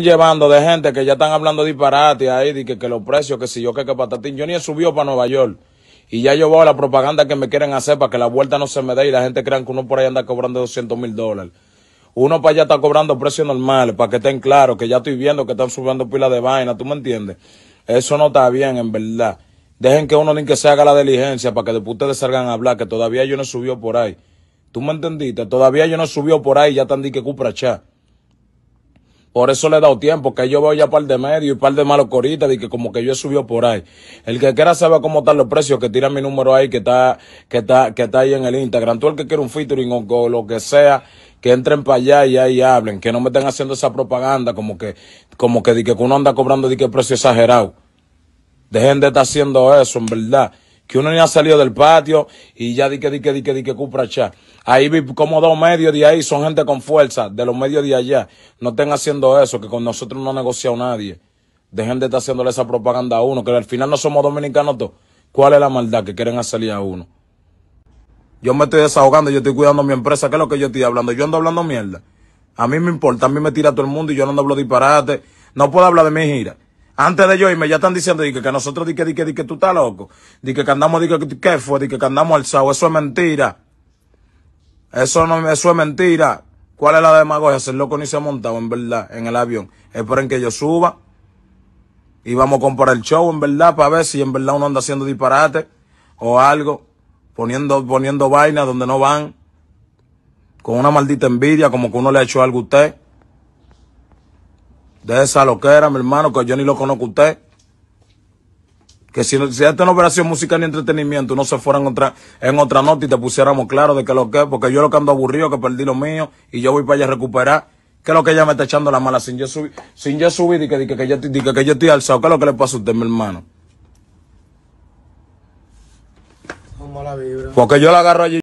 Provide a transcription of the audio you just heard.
llevando de gente que ya están hablando disparate ahí, de que, que los precios, que si yo, que, que patatín. Yo ni he subido para Nueva York. Y ya yo a la propaganda que me quieren hacer para que la vuelta no se me dé y la gente crean que uno por ahí anda cobrando 200 mil dólares. Uno para allá está cobrando precios normales, para que estén claros, que ya estoy viendo que están subiendo pilas de vaina, ¿tú me entiendes? Eso no está bien, en verdad. Dejen que uno ni que se haga la diligencia para que después ustedes salgan a hablar, que todavía yo no subió por ahí. ¿Tú me entendiste? Todavía yo no subió por ahí, ya están di que ya por eso le he dado tiempo, que yo veo ya par de medios y par de malos coritas, y que como que yo he subido por ahí. El que quiera saber cómo están los precios, que tira mi número ahí, que está, que está, que está ahí en el Instagram. Tú el que quiera un featuring o, lo que sea, que entren para allá y ahí hablen, que no me estén haciendo esa propaganda como que, como que, di que uno anda cobrando di que precio exagerado. Dejen de estar haciendo eso, en verdad que uno ni ha salido del patio y ya di que, di que, di que, di que, ya Ahí vi como dos medios de ahí, son gente con fuerza, de los medios de allá. No estén haciendo eso, que con nosotros no ha negociado nadie. Dejen de estar haciéndole esa propaganda a uno, que al final no somos dominicanos todos. ¿Cuál es la maldad que quieren hacerle a uno? Yo me estoy desahogando, yo estoy cuidando mi empresa, ¿qué es lo que yo estoy hablando? Yo ando hablando mierda. A mí me importa, a mí me tira todo el mundo y yo no ando hablando disparate. No puedo hablar de mi gira. Antes de yo irme, ya están diciendo que, nosotros di que, tú estás loco. Di que andamos, di que, fue, di que andamos alzado. Eso es mentira. Eso no, eso es mentira. ¿Cuál es la demagogia? Ser loco ni se ha montado, en verdad, en el avión. Esperen que yo suba. Y vamos a comprar el show, en verdad, para ver si en verdad uno anda haciendo disparate o algo. Poniendo, poniendo vainas donde no van. Con una maldita envidia, como que uno le ha hecho algo a usted de esa loquera, mi hermano, que yo ni lo conozco a usted. Que si, si esta no hubiera sido música ni entretenimiento, no se fuera en otra, en otra nota y te pusiéramos claro de que lo que es, porque yo lo que ando aburrido, que perdí lo mío y yo voy para allá a recuperar. que es lo que ella me está echando la mala sin yo subir? Sin yo subir, y que, que, yo, yo estoy alzado. ¿Qué es lo que le pasa a usted, mi hermano? Porque yo la agarro allí.